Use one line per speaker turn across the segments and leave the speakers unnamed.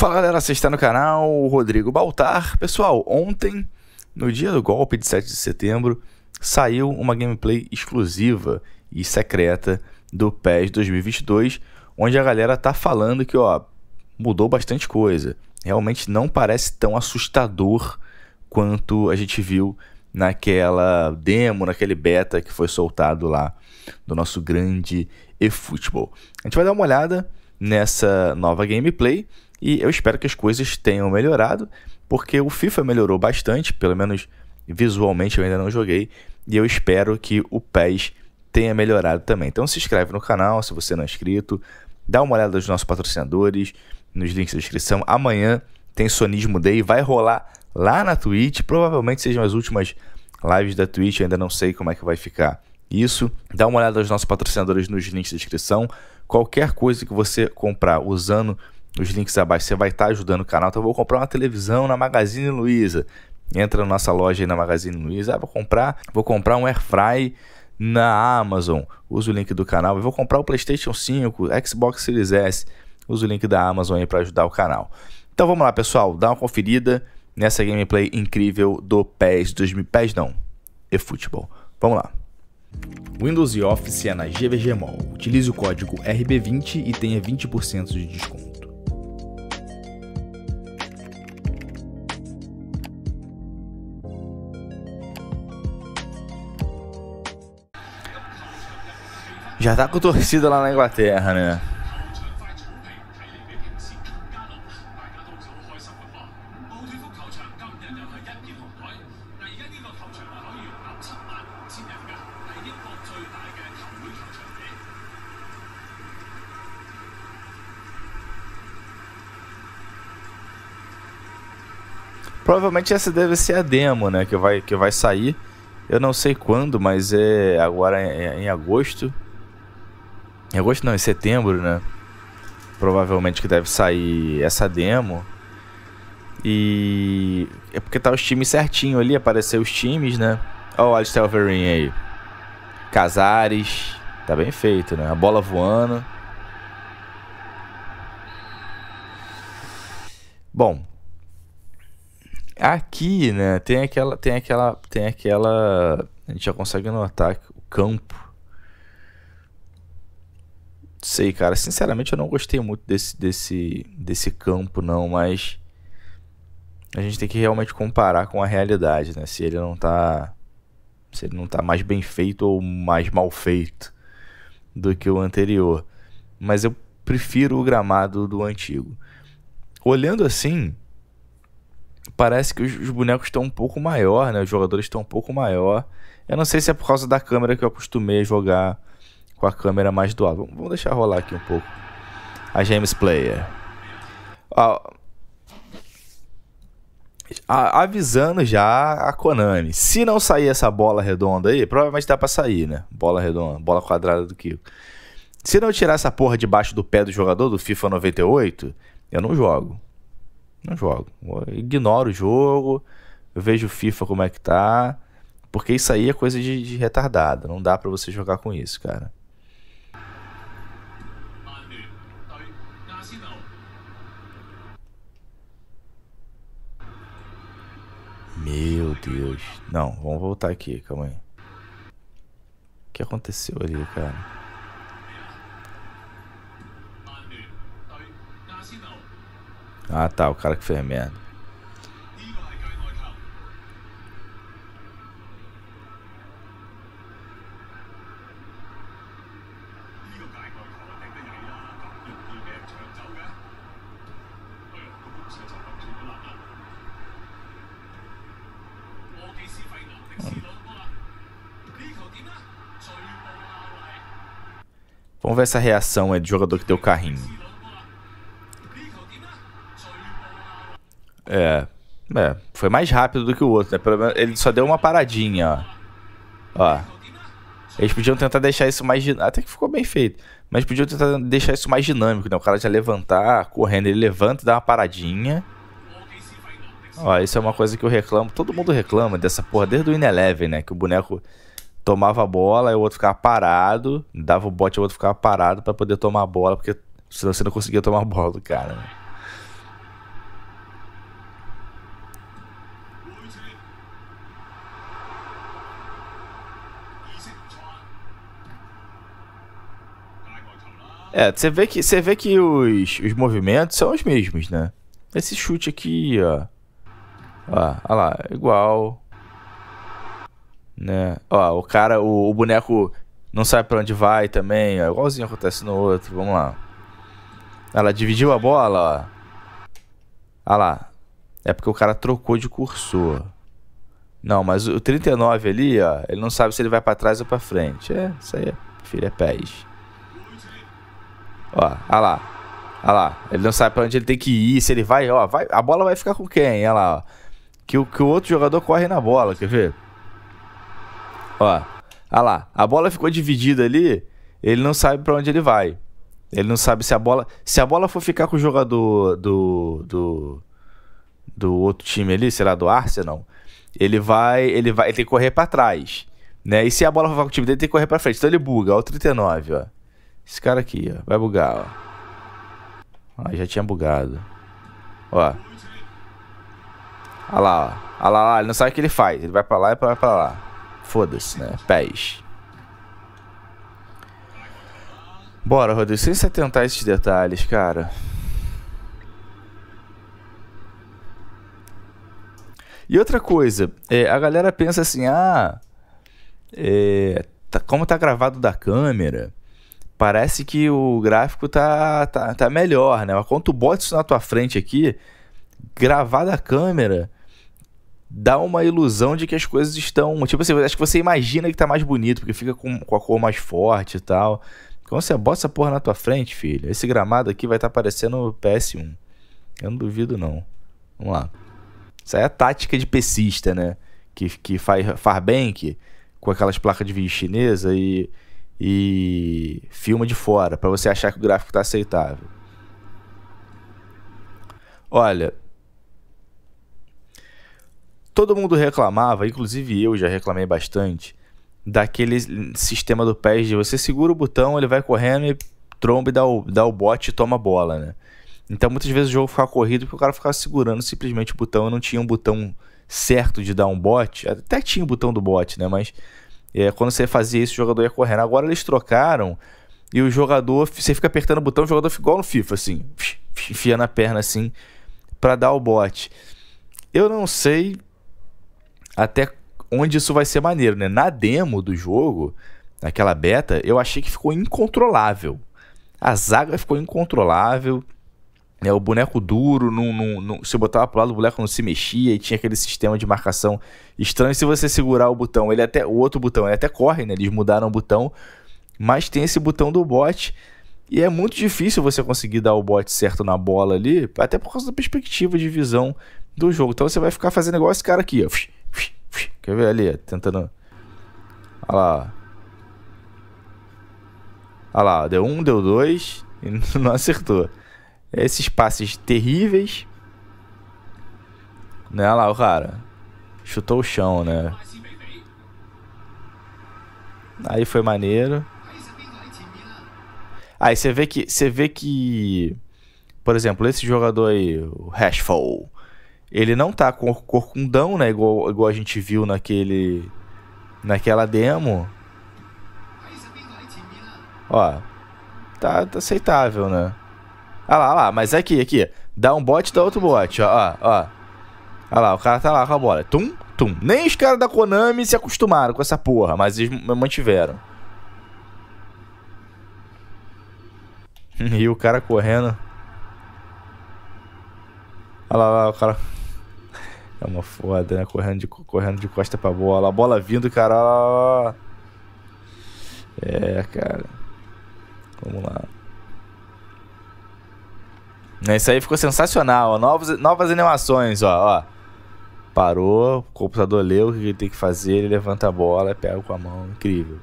Fala galera, você está no canal Rodrigo Baltar. Pessoal, ontem, no dia do golpe de 7 de setembro, saiu uma gameplay exclusiva e secreta do PES 2022, onde a galera tá falando que, ó, mudou bastante coisa. Realmente não parece tão assustador quanto a gente viu naquela demo, naquele beta que foi soltado lá do nosso grande eFootball. A gente vai dar uma olhada nessa nova gameplay e eu espero que as coisas tenham melhorado, porque o FIFA melhorou bastante, pelo menos visualmente eu ainda não joguei, e eu espero que o PES tenha melhorado também. Então se inscreve no canal se você não é inscrito, dá uma olhada nos nossos patrocinadores, nos links da descrição. Amanhã tem Sonismo Day, vai rolar lá na Twitch, provavelmente sejam as últimas lives da Twitch, eu ainda não sei como é que vai ficar isso. Dá uma olhada nos nossos patrocinadores nos links da descrição. Qualquer coisa que você comprar usando os links abaixo, você vai estar tá ajudando o canal. Então, eu vou comprar uma televisão na Magazine Luiza. Entra na nossa loja aí na Magazine Luiza. Ah, vou comprar, vou comprar um air fry na Amazon. Usa o link do canal. Eu vou comprar o PlayStation 5, Xbox Series S. Usa o link da Amazon aí para ajudar o canal. Então vamos lá, pessoal, dá uma conferida nessa gameplay incrível do PES 2000, PES não, e futebol. Vamos lá. Windows e Office é na GVG Mall. Utilize o código RB20 e tenha 20% de desconto. Já tá com torcida lá na Inglaterra, né? Provavelmente essa deve ser a demo, né? Que vai, que vai sair. Eu não sei quando, mas é agora em agosto. Em agosto não, em setembro, né? Provavelmente que deve sair essa demo. E. É porque tá os times certinho ali, apareceu os times, né? Ó, o Alistair Overeem aí. Casares. Tá bem feito, né? A bola voando. Bom. Aqui, né, tem aquela. Tem aquela. Tem aquela. A gente já consegue notar o campo sei, cara. Sinceramente, eu não gostei muito desse, desse, desse campo, não, mas a gente tem que realmente comparar com a realidade, né? Se ele não tá se ele não tá mais bem feito ou mais mal feito do que o anterior. Mas eu prefiro o gramado do antigo. Olhando assim, parece que os bonecos estão um pouco maior, né? Os jogadores estão um pouco maior. Eu não sei se é por causa da câmera que eu acostumei a jogar com a câmera mais dual. Vamos deixar rolar aqui um pouco. A James Player. Ah, avisando já a Konami. Se não sair essa bola redonda aí, provavelmente dá para sair, né? Bola redonda, bola quadrada do Kiko. Se não tirar essa porra debaixo do pé do jogador do FIFA 98, eu não jogo. Não jogo. Eu ignoro o jogo, eu vejo o FIFA como é que tá, porque isso aí é coisa de, de retardado, não dá para você jogar com isso, cara. Meu Deus. Não, vamos voltar aqui, calma aí. O que aconteceu ali, cara? Ah tá, o cara que fez merda. houve essa reação é, de jogador que deu carrinho. É, é, foi mais rápido do que o outro, né? Pelo menos ele só deu uma paradinha, ó. Ó. Eles podiam tentar deixar isso mais dinâmico. Até que ficou bem feito. Mas podiam tentar deixar isso mais dinâmico, né? O cara já levantar, correndo, ele levanta e dá uma paradinha. Ó, isso é uma coisa que eu reclamo. Todo mundo reclama dessa porra, desde o In Eleven, né? Que o boneco tomava a bola, aí o outro ficava parado, dava o bote, o outro ficava parado para poder tomar a bola, porque senão você não conseguia tomar a bola do cara. Né? É, você vê que, você vê que os, os movimentos são os mesmos, né? Esse chute aqui, ó. Ó, ó lá, igual. Né? Ó, o cara, o, o boneco não sabe para onde vai também. Ó, igualzinho acontece no outro. Vamos lá. Ela dividiu a bola, ó. Ah lá. É porque o cara trocou de cursor. Não, mas o 39 ali, ó, ele não sabe se ele vai para trás ou para frente. É, isso aí, filho, é pés. Ó, ah lá. Ah lá, ele não sabe para onde ele tem que ir, se ele vai, ó, vai, a bola vai ficar com quem? Olha lá, ó. Que o, que o outro jogador corre na bola, quer ver? Ó, olha lá, a bola ficou dividida ali, ele não sabe para onde ele vai. Ele não sabe se a bola. Se a bola for ficar com o jogador do. do. do outro time ali, sei lá, do Arsenal, ele vai. Ele vai. Ele tem que correr para trás. Né? E se a bola for com o time dele, ele tem que correr pra frente. Então ele buga, ó, o 39, ó. Esse cara aqui, ó. Vai bugar, ó. ó já tinha bugado. Ó. Olha lá, ó. Olha lá, Ele não sabe o que ele faz. Ele vai pra lá e vai pra lá. Foda-se, né? Pés. Bora, Rodrigo, sem se atentar a esses detalhes, cara. E outra coisa, é, a galera pensa assim, ah, é, tá, como tá gravado da câmera, parece que o gráfico tá, tá, tá melhor, né? Mas quando tu bota isso na tua frente aqui, gravar da câmera dá uma ilusão de que as coisas estão. Tipo assim, acho que você imagina que tá mais bonito, porque fica com, com a cor mais forte e tal. Quando você bota essa porra na tua frente, filho, esse gramado aqui vai estar tá parecendo PS1. Eu não duvido, não. Vamos lá. Isso aí é a tática de pesista, né? Que, que faz Farbank com aquelas placas de vídeo chinesa e, e filma de fora, para você achar que o gráfico tá aceitável. Olha, Todo mundo reclamava, inclusive eu já reclamei bastante, daquele sistema do PES de você segura o botão, ele vai correndo e tromba e dá o, dá o bote e toma a bola, né? Então muitas vezes o jogo ficava corrido porque o cara ficava segurando simplesmente o botão e não tinha um botão certo de dar um bote. Até tinha o botão do bote, né? Mas é, quando você fazia isso, o jogador ia correndo. Agora eles trocaram e o jogador, você fica apertando o botão, o jogador fica igual no FIFA, assim, enfia na perna, assim, para dar o bote. Eu não sei até onde isso vai ser maneiro, né? Na demo do jogo, naquela beta, eu achei que ficou incontrolável. A zaga ficou incontrolável. Né, o boneco duro, não, não, não, se botava pro lado, o boneco não se mexia e tinha aquele sistema de marcação estranho. Se você segurar o botão, ele até. O outro botão, ele até corre, né? Eles mudaram o botão. Mas tem esse botão do bot. E é muito difícil você conseguir dar o bote certo na bola ali, até por causa da perspectiva de visão do jogo. Então você vai ficar fazendo igual esse cara aqui, ó Quer ver ali, tentando... Olha lá. Olha lá, deu um, deu dois e não acertou. Esses passes terríveis. Né, olha lá o cara. Chutou o chão, né? Aí foi maneiro. Aí você vê que. Você vê que. Por exemplo, esse jogador aí, o Rashfall. Ele não tá com corcundão, né? Igual, igual a gente viu naquele. naquela demo. Ó. Tá, tá aceitável, né? Ah lá, ah lá, mas aqui, aqui. Dá um bote, dá outro bote, ó, ó, ó. Ah lá, o cara tá lá com a bola. Tum, tum. Nem os caras da Konami se acostumaram com essa porra, mas eles mantiveram. e o cara correndo. Olha lá, olha lá o cara. É uma foda, né? Correndo de, correndo de costa pra bola. A bola vindo, cara. É, cara. Vamos lá. Isso aí ficou sensacional. novas novas animações, ó, ó. Parou, o computador leu o que ele tem que fazer, ele levanta a bola, pega com a mão. Incrível.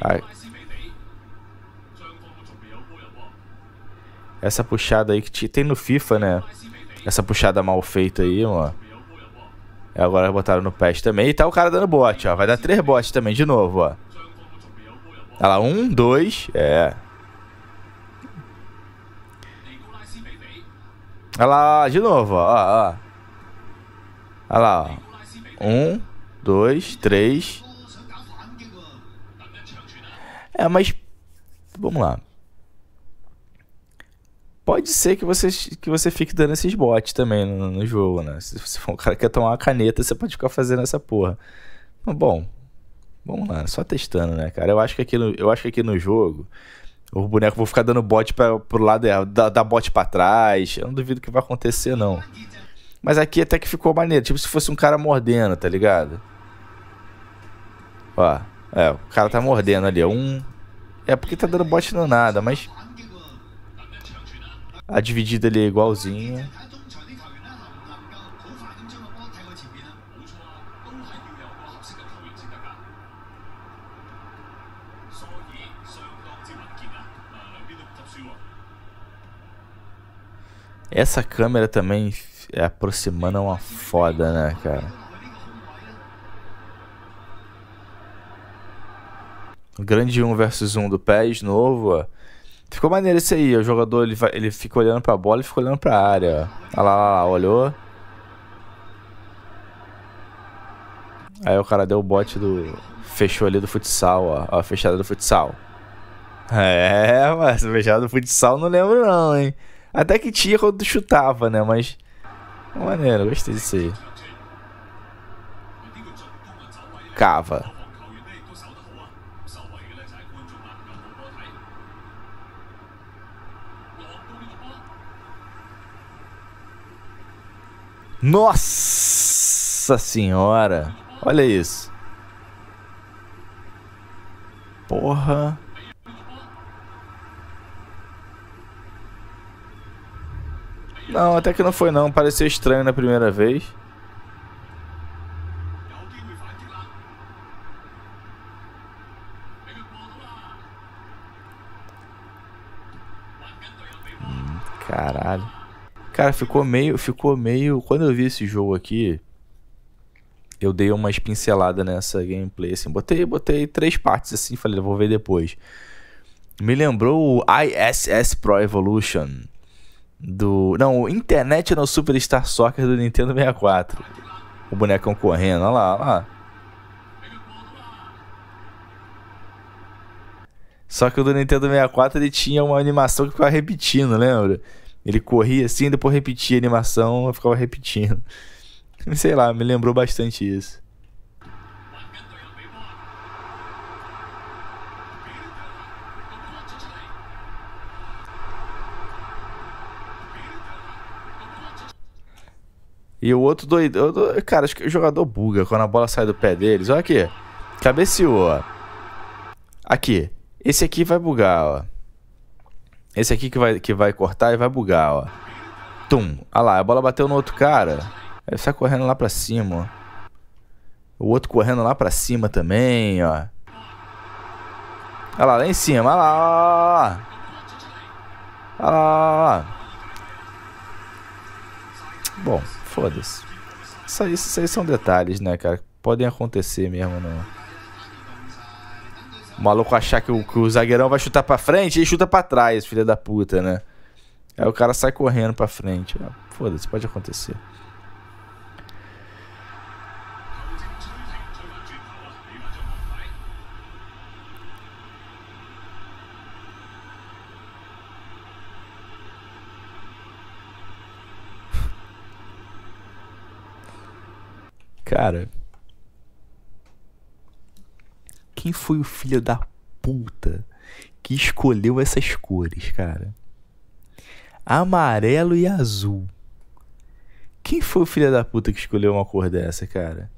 Ai. Essa puxada aí que te... tem no FIFA, né? Essa puxada mal feita aí, ó. É, agora botaram no patch também. E tá o cara dando bote, ó. Vai dar três botes também, de novo, ó. Olha lá, um, dois, é. Olha lá, de novo, ó, ó. Olha lá, ó. Um, dois, três, é, mas vamos lá. Pode ser que você, que você fique dando esses bots também no, no jogo, né? Se você for um cara que quer tomar uma caneta, você pode ficar fazendo essa porra. Mas, bom, vamos lá, só testando, né, cara? Eu acho que aqui no, eu acho que aqui no jogo o boneco vou ficar dando bot pra, pro lado, dar da bot pra trás. Eu não duvido que vai acontecer, não. Mas aqui até que ficou maneiro, tipo se fosse um cara mordendo, tá ligado? Ó. É, o cara tá mordendo ali. É um. É porque tá dando bote no nada, mas. A dividida ali é igualzinha. Essa câmera também é aproximando é uma foda, né, cara? grande 1 um versus 1 um do Pérez novo. Ficou maneiro isso aí. O jogador ele, vai, ele fica olhando pra bola e fica olhando pra área. Olha lá, lá, lá, olhou. Aí o cara deu o bote do. Fechou ali do futsal, ó. ó a fechada do futsal. É, mas fechada do futsal não lembro, não, hein. Até que tinha quando chutava, né? Mas. Maneiro, gostei disso aí. Cava. Nossa senhora! Olha isso. Porra. Não, até que não foi não. Pareceu estranho na primeira vez. Cara, ficou meio, ficou meio. Quando eu vi esse jogo aqui, eu dei umas pinceladas nessa gameplay, assim, botei, botei três partes assim, falei, vou ver depois. Me lembrou o ISS Pro Evolution do, não, o Internet no Superstar Soccer do Nintendo 64. O bonecão correndo, olha lá, olha lá. Só que o do Nintendo 64 ele tinha uma animação que ficava repetindo, lembra? Ele corria assim, depois repetia a animação, eu ficava repetindo. Sei lá, me lembrou bastante isso. E o outro doido. Cara, acho que o jogador buga quando a bola sai do pé deles. Olha aqui. Cabeceou, ó. Aqui. Esse aqui vai bugar, ó. Esse aqui que vai, que vai cortar e vai bugar, ó. Tum. Olha lá, a bola bateu no outro cara. ele sai correndo lá pra cima, ó. O outro correndo lá pra cima também, ó. Olha lá, lá em cima. Olha lá, ó. Olha lá, ó. Bom, foda-se. Isso aí, isso aí são detalhes, né, cara? Podem acontecer mesmo, não. O maluco achar que o, que o zagueirão vai chutar pra frente e chuta pra trás, filha da puta, né? Aí o cara sai correndo pra frente. Ah, foda-se, pode acontecer. Cara, quem foi o filho da puta que escolheu essas cores, cara? Amarelo e azul. Quem foi o filho da puta que escolheu uma cor dessa, cara?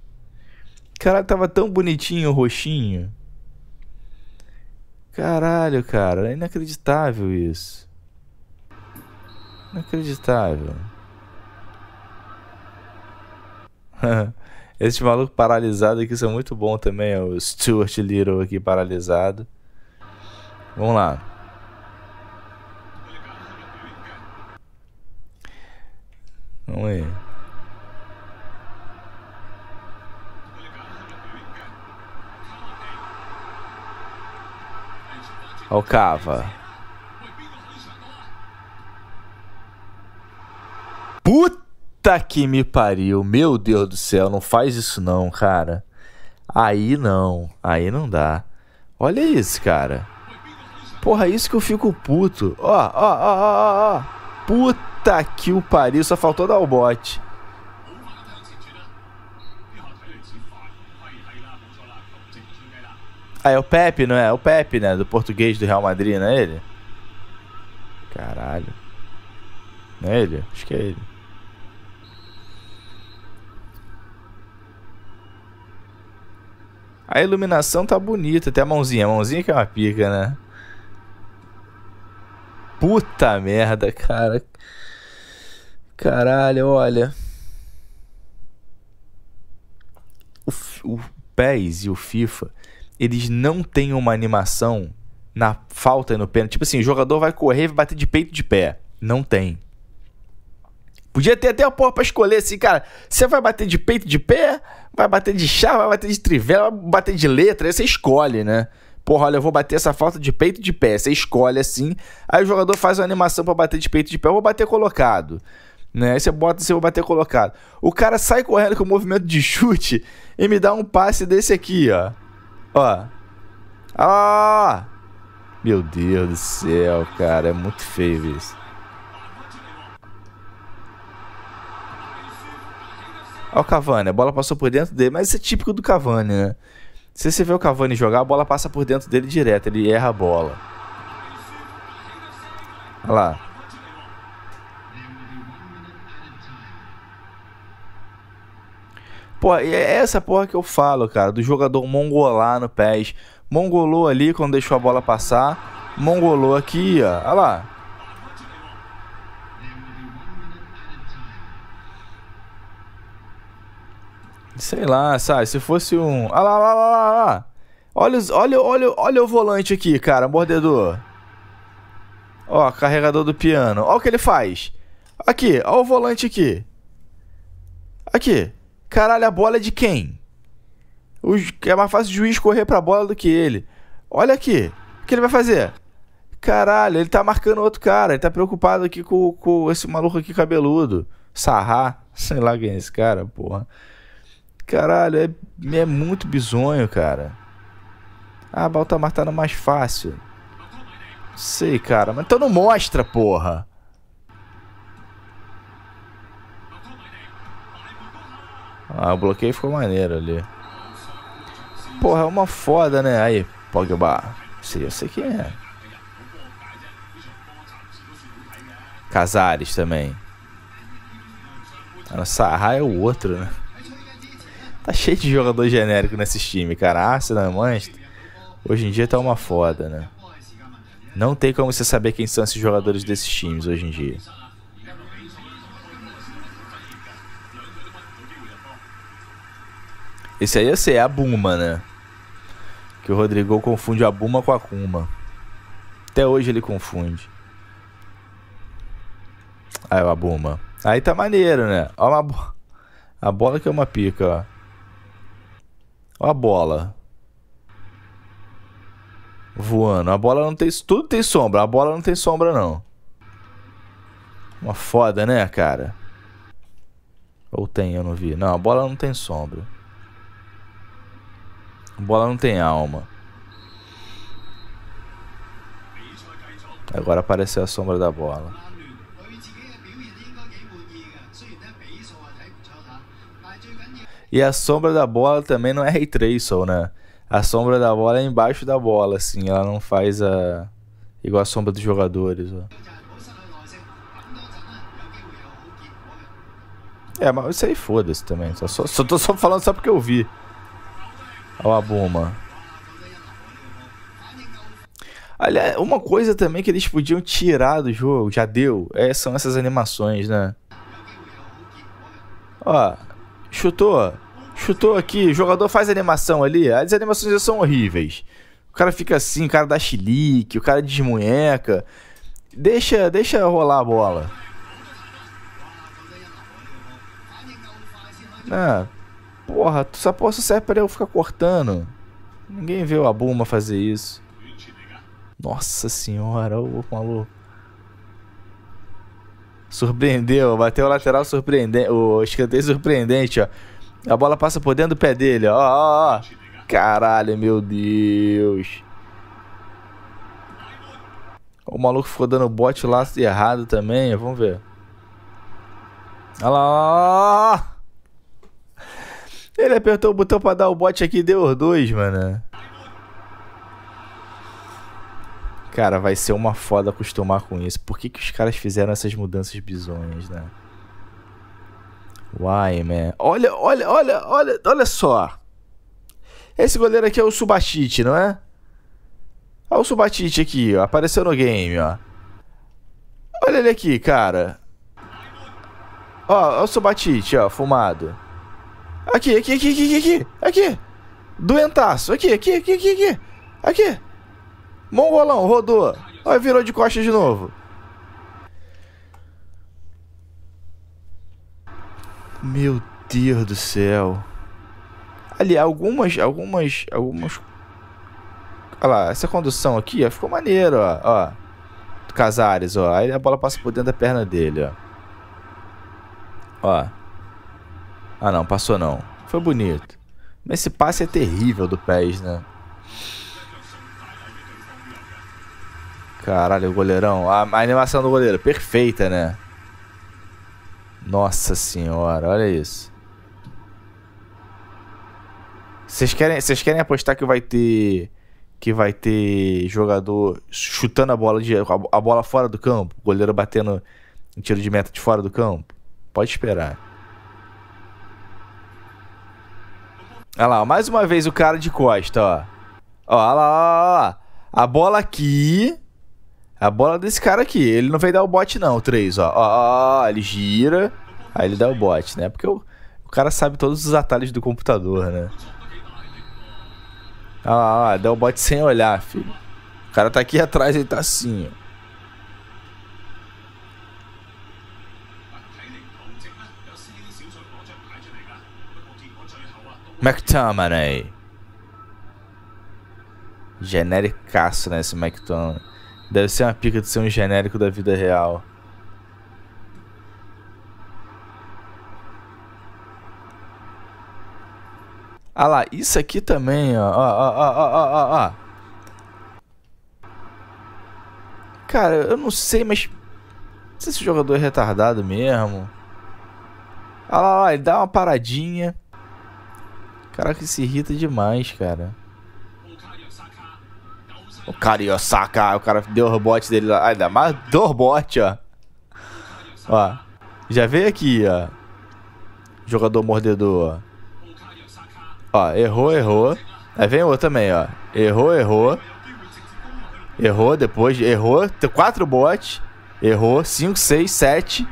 Cara, tava tão bonitinho o roxinho. Caralho, cara, é inacreditável isso. Inacreditável. Esse maluco paralisado aqui são é muito bom também. o Stuart Little aqui paralisado. Vamos lá. Vamos aí. Alcava. Puta! Puta que me pariu, meu Deus do céu, não faz isso não, cara. Aí não, aí não dá. Olha isso, cara. Porra, é isso que eu fico puto. Ó, ó, ó, ó, ó. Puta que o pariu, só faltou dar o bote. Ah, é o Pepe, não é? é? O Pepe, né? Do português do Real Madrid, não é ele? Caralho. Não é ele? Acho que é ele. A iluminação tá bonita, até a mãozinha. A mãozinha que é uma pica, né? Puta merda, cara. Caralho, olha. O, o PES e o FIFA, eles não têm uma animação na falta e no pênalti. Tipo assim, o jogador vai correr e bater de peito de pé. Não tem. Podia ter até a porra pra escolher assim, cara. Você vai bater de peito de pé? Vai bater de chá, vai bater de trivela, vai bater de letra, aí você escolhe, né? Porra, olha, eu vou bater essa falta de peito de pé. Você escolhe assim. Aí o jogador faz uma animação para bater de peito de pé. Eu vou bater colocado. Né? Aí você bota assim, eu vou bater colocado. O cara sai correndo com o movimento de chute e me dá um passe desse aqui, ó. Ó. Ah! Meu Deus do céu, cara. É muito feio isso. Olha o Cavani, a bola passou por dentro dele, mas isso é típico do Cavani, né? Se você vê o Cavani jogar, a bola passa por dentro dele direto, ele erra a bola. Olha lá. Pô, é essa porra que eu falo, cara, do jogador mongolar no pés. Mongolou ali quando deixou a bola passar. Mongolou aqui, ó. Olha lá. Sei lá, sabe? Se fosse um. Ah lá, lá, lá, lá, lá. Olha, os... olha, olha, olha o volante aqui, cara, mordedor. Ó, carregador do piano. Ó o que ele faz. Aqui, ó o volante aqui. Aqui. Caralho, a bola é de quem? É mais fácil o juiz correr pra bola do que ele. Olha aqui. O que ele vai fazer? Caralho, ele tá marcando outro cara. Ele tá preocupado aqui com, com esse maluco aqui cabeludo. Sarrar. Sei lá quem é esse cara, porra. Caralho, é, é muito bizonho, cara. Ah, Baltamar tá no mais fácil. Sei, cara. Mas então não mostra, porra. Ah, o bloqueio ficou maneiro ali. Porra, é uma foda, né? Aí, Pogba. Sei, eu sei quem é. Casares também. Nossa, Sarra é o outro, né? Tá cheio de jogador genérico nesses times, cara. Arsenal, é Manchester. Hoje em dia tá uma foda, né? Não tem como você saber quem são esses jogadores desses times hoje em dia. Esse aí eu sei, é a Buma, né? Que o Rodrigo confunde a Buma com a Kuma. Até hoje ele confunde. Aí a Buma Aí tá maneiro, né? Ó uma... A bola que é uma pica, ó. Olha a bola. Voando. A bola não tem... Tudo tem sombra. A bola não tem sombra, não. Uma foda, né, cara? Ou tem, eu não vi. Não, a bola não tem sombra. A bola não tem alma. Agora apareceu a sombra da bola. E a sombra da bola também não é ray tracing, né? A sombra da bola é embaixo da bola, assim. Ela não faz a... Igual a sombra dos jogadores, ó. É, mas isso aí foda-se também. Só, só, só, tô só falando só porque eu vi. Ó a bomba. Aliás, uma coisa também que eles podiam tirar do jogo, já deu, é, são essas animações, né? Ó, chutou, chutou aqui, o jogador faz animação ali, as animações já são horríveis. O cara fica assim, o cara dá chilique, o cara desmunheca. Deixa, deixa rolar a bola. Ah, porra, essa porra posso serve pra eu ficar cortando. Ninguém viu a Buma fazer isso. Nossa senhora, ô maluco. Surpreendeu, bateu o lateral surpreendente, o escanteio surpreendente, ó. A bola passa por dentro do pé dele, ó, ó, ó. Caralho, meu Deus. O maluco ficou dando bote lá errado também, vamos ver. Olha lá, ó. Ele apertou o botão pra dar o bote aqui e deu os dois, mano. Cara, vai ser uma foda acostumar com isso. Por que, que os caras fizeram essas mudanças bizonhas, né? Why, man? Olha, olha, olha, olha, olha só. Esse goleiro aqui é o Subatite, não é? Olha o Subatite aqui, ó. Apareceu no game, ó. Olha ele aqui, cara. Ó, olha o Subatite, ó, fumado. Aqui, aqui, aqui, aqui, aqui, aqui. Doentaço. Aqui, aqui, aqui, aqui, aqui. Aqui. Mongolão, rodou. Olha, virou de costas de novo. Meu Deus do céu. Ali, algumas, algumas, algumas... Olha lá, essa condução aqui, ó, ficou maneiro, ó. ó. Casares, ó. Aí a bola passa por dentro da perna dele, ó. Ó. Ah, não, passou não. Foi bonito. Mas esse passe é terrível do PES, né? Caralho, o goleirão. A, a animação do goleiro, perfeita, né? Nossa senhora, olha isso. Vocês querem, vocês querem apostar que vai ter que vai ter jogador chutando a bola de a bola fora do campo, goleiro batendo um tiro de meta de fora do campo? Pode esperar. Olha lá, mais uma vez o cara de costa, ó. Ó, olha lá, olha lá. A bola aqui. A bola desse cara aqui. Ele não vai dar o bote, não, o 3, ó. Ó, ó, ele gira. Aí ele dá o bote, né? Porque o, o cara sabe todos os atalhos do computador, né? Ó, ó, ó, dá o bote sem olhar, filho. O cara tá aqui atrás, ele tá assim, ó. McTominay. Genericaço, né, esse McTominay. Deve ser uma pica de ser um genérico da vida real. Ah lá, isso aqui também, ó. Ó, ó, ó, ó, ó, ó. Cara, eu não sei, mas. Não sei se o jogador é retardado mesmo. Ah lá, ele dá uma paradinha. Caraca, isso irrita demais, cara. O cara ia sacar, o cara deu o rebote dele lá. Ainda mais do rebote, ó. Ó. Já veio aqui, ó. Jogador mordedor, ó. Ó, errou, errou. Aí vem outro também, ó. Errou, errou. Errou depois, errou. Tem quatro bots. Errou. Cinco, seis, sete.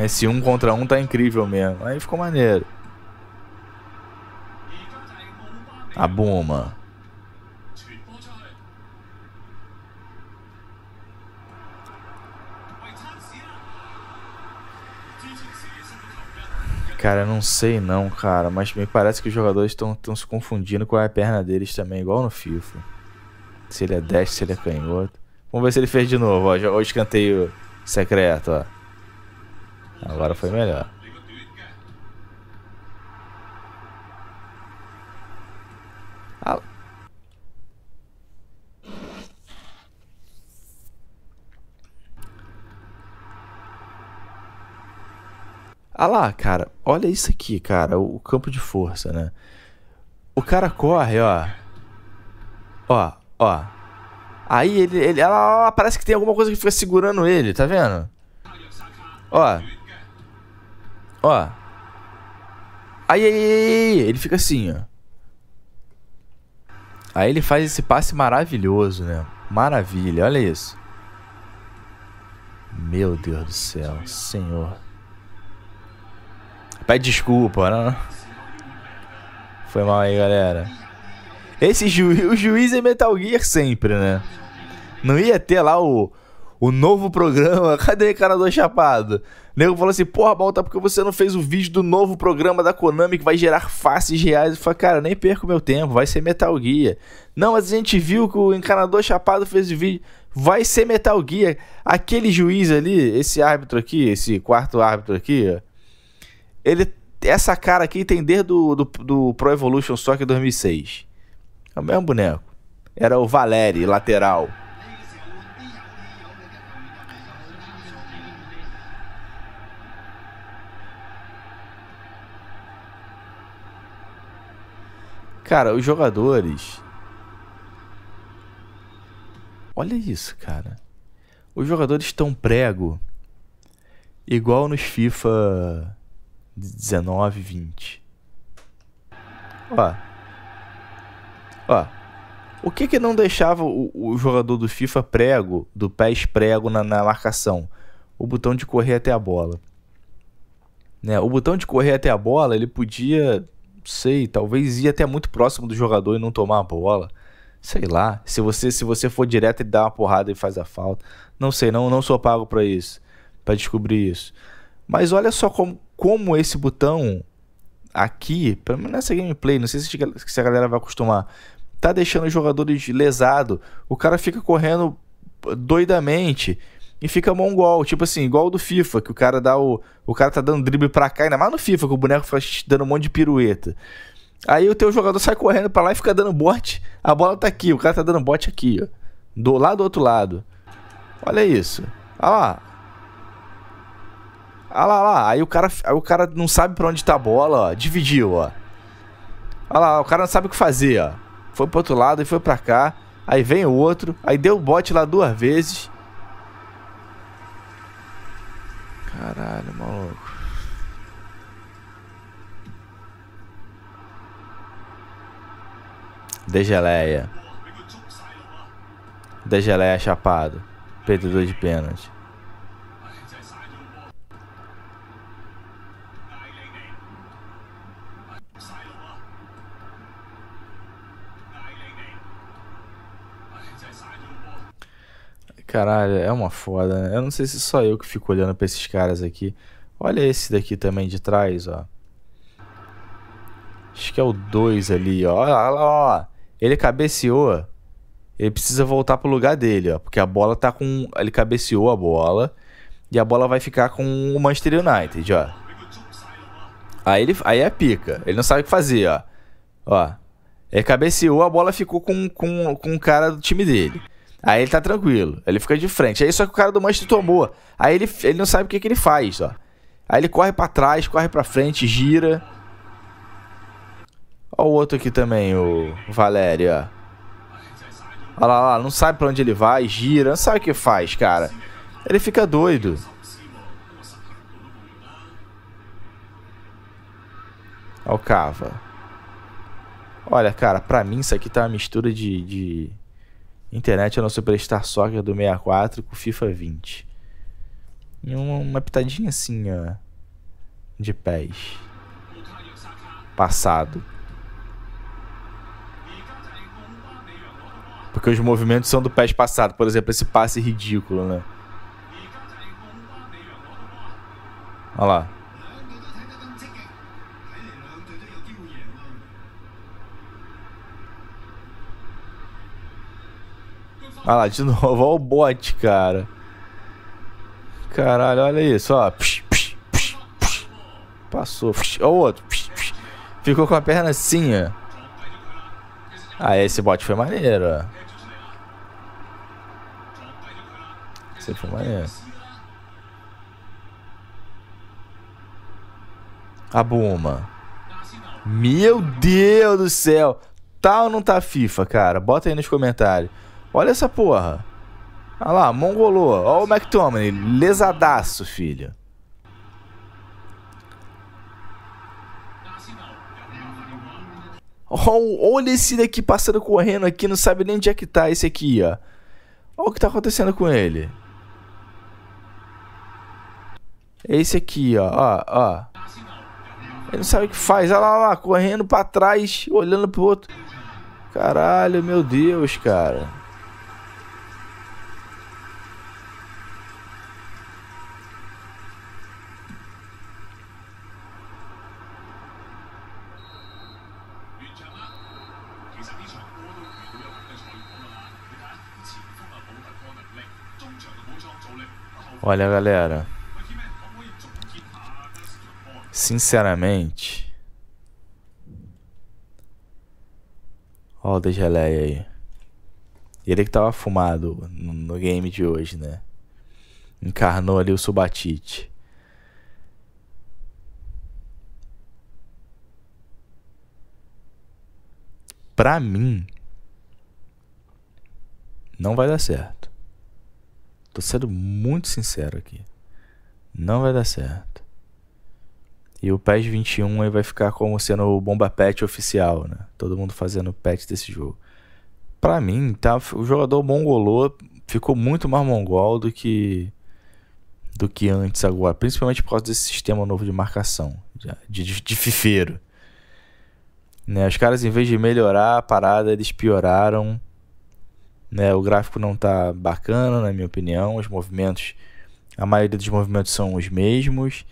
Esse um contra um tá incrível mesmo. Aí ficou maneiro. a bomba. Cara, não sei não, cara, mas me parece que os jogadores estão se confundindo com a perna deles também, igual no FIFA. Se ele é destro, se ele é canhoto. Vamos ver se ele fez de novo, ó, o escanteio secreto, ó. Agora foi melhor. Ah lá, cara, olha isso aqui, cara, o campo de força, né? O cara corre, ó. Ó, ó. Aí ele, ele ela, parece que tem alguma coisa que fica segurando ele, tá vendo? Ó. Ó. Aí, aí, aí, ele fica assim, ó. Aí ele faz esse passe maravilhoso, né? Maravilha, olha isso. Meu Deus do céu, Senhor pede desculpa, né? Foi mal aí, galera. Esse juiz, o juiz é Metal Gear sempre, né? Não ia ter lá o, o novo programa. Cadê, cara do Chapado? O nego falou assim: porra, volta tá porque você não fez o vídeo do novo programa da Konami que vai gerar faces reais? Eu falei, cara, nem perco meu tempo, vai ser Metal Gear. Não, mas a gente viu que o encanador Chapado fez o vídeo. Vai ser Metal Gear. Aquele juiz ali, esse árbitro aqui, esse quarto árbitro aqui, ó, ele, essa cara aqui tem desde do, do, do Pro Evolution Soccer 2006. É o mesmo boneco. Era o Valeri, lateral. Cara, os jogadores. Olha isso, cara. Os jogadores estão prego. Igual nos FIFA 19, 20. Ó. Ó. O que que não deixava o, o jogador do FIFA prego, do pés prego na, na, marcação? O botão de correr até a bola. Né? O botão de correr até a bola, ele podia, sei, talvez ir até muito próximo do jogador e não tomar a bola. Sei lá. Se você se você for direto, e dá uma porrada e faz a falta. Não sei, não, não sou pago para isso, para descobrir isso. Mas olha só como como esse botão aqui, pelo menos nessa gameplay, não sei se a galera vai acostumar, tá deixando os jogadores lesado. O cara fica correndo doidamente e fica mongol, tipo assim, igual o do FIFA, que o cara dá o o cara tá dando drible para cá, ainda mais no FIFA que o boneco faz dando um monte de pirueta. Aí o teu jogador sai correndo para lá e fica dando bote. A bola tá aqui, o cara tá dando bote aqui, ó. Do lado do outro lado. Olha isso. Olha lá, ah lá, lá. Aí o cara, aí o cara não sabe pra onde tá a bola, ó. Dividiu, ó. Ah lá, o cara não sabe o que fazer, ó. Foi pro outro lado e foi pra cá. Aí vem o outro. Aí deu o bote lá duas vezes. Caralho, maluco. Degeleia. Degeleia chapado. Perdedor de pênalti. Caralho, é uma foda, né? Eu não sei se só eu que fico olhando pra esses caras aqui. Olha esse daqui também de trás, ó. Acho que é o 2 ali, ó. Olha lá, ó. Ele cabeceou. Ele precisa voltar pro lugar dele, ó. Porque a bola tá com... Ele cabeceou a bola. E a bola vai ficar com o Manchester United, ó. Aí, ele... Aí é pica. Ele não sabe o que fazer, ó. Ó. Ele cabeceou, a bola ficou com, com, com o cara do time dele. Aí ele tá tranquilo, ele fica de frente. Aí só que o cara do Manchester tomou. Aí ele, ele não sabe o que, que ele faz, ó. Aí ele corre para trás, corre para frente, gira. Ó o outro aqui também, o Valério, ó. Olha lá, lá, não sabe pra onde ele vai, gira, não sabe o que faz, cara. Ele fica doido. Ó o Cava. Olha, cara, pra mim isso aqui tá uma mistura de, de... Internet é o Superstar Soccer do 64 com FIFA 20. E uma, uma pitadinha assim, ó. De pés. Passado. Porque os movimentos são do pés passado. Por exemplo, esse passe ridículo, né? Olha lá. Olha lá, de novo. Olha o bot, cara. Caralho, olha isso, ó. Psh, psh, psh, Passou. Olha o outro. Ficou com a perna assim, ó. Ah, esse bot foi maneiro, ó. Esse foi maneiro. A Buma. Meu Deus do céu. Tá ou não tá FIFA, cara? Bota aí nos comentários. Olha essa porra. Olha lá, mongolô. Olha o McTominay, lesadaço, filho. Oh, olha esse daqui passando correndo aqui, não sabe nem onde é que tá esse aqui, ó. Olha o que tá acontecendo com ele. É esse aqui, ó, ó, ó. Ele não sabe o que faz. Olha lá, olha lá, correndo pra trás, olhando pro outro. Caralho, meu Deus, cara. Olha, galera. Sinceramente. Olha, o da geleia aí. Ele que tava fumado no, no game de hoje, né? Encarnou ali o Subatite. Pra mim, não vai dar certo. Tô sendo muito sincero aqui. Não vai dar certo. E o PES 21 aí vai ficar como sendo o bomba pet oficial, né? Todo mundo fazendo pet desse jogo. Pra mim, tá, o jogador mongolô ficou muito mais mongol do que do que antes agora, principalmente por causa desse sistema novo de marcação, de, de, de fifeiro. Né? Os caras, em vez de melhorar a parada, eles pioraram né? O gráfico não está bacana, na minha opinião. Os movimentos, a maioria dos movimentos são os mesmos.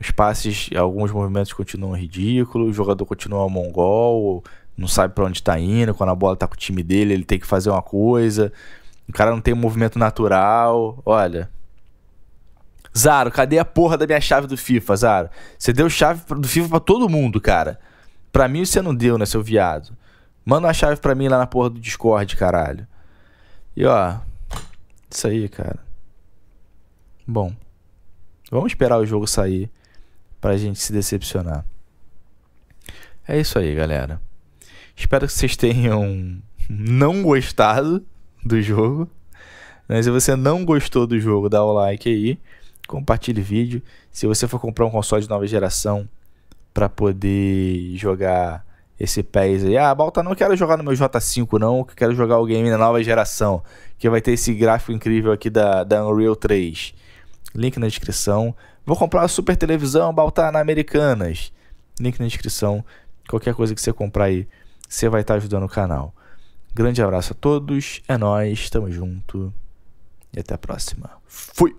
Os passes, alguns movimentos continuam ridículos. O jogador continua mongol, não sabe para onde está indo. Quando a bola está com o time dele, ele tem que fazer uma coisa. O cara não tem um movimento natural. Olha. Zaro, cadê a porra da minha chave do FIFA, Zaro? Você deu chave do FIFA para todo mundo, cara. Pra mim você não deu, né, seu viado? Manda uma chave pra mim lá na porra do Discord, caralho. E ó, isso aí, cara. Bom, vamos esperar o jogo sair pra gente se decepcionar. É isso aí, galera. Espero que vocês tenham não gostado do jogo. mas né? Se você não gostou do jogo, dá o like aí, compartilhe o vídeo. Se você for comprar um console de nova geração para poder jogar esse PES aí. Ah, Balta, não quero jogar no meu J5 não, que quero jogar o game na nova geração, que vai ter esse gráfico incrível aqui da, da Unreal 3. Link na descrição. Vou comprar a super televisão Balta na Americanas. Link na descrição. Qualquer coisa que você comprar aí, você vai estar tá ajudando o canal. Grande abraço a todos, é nós, tamo junto e até a próxima. Fui!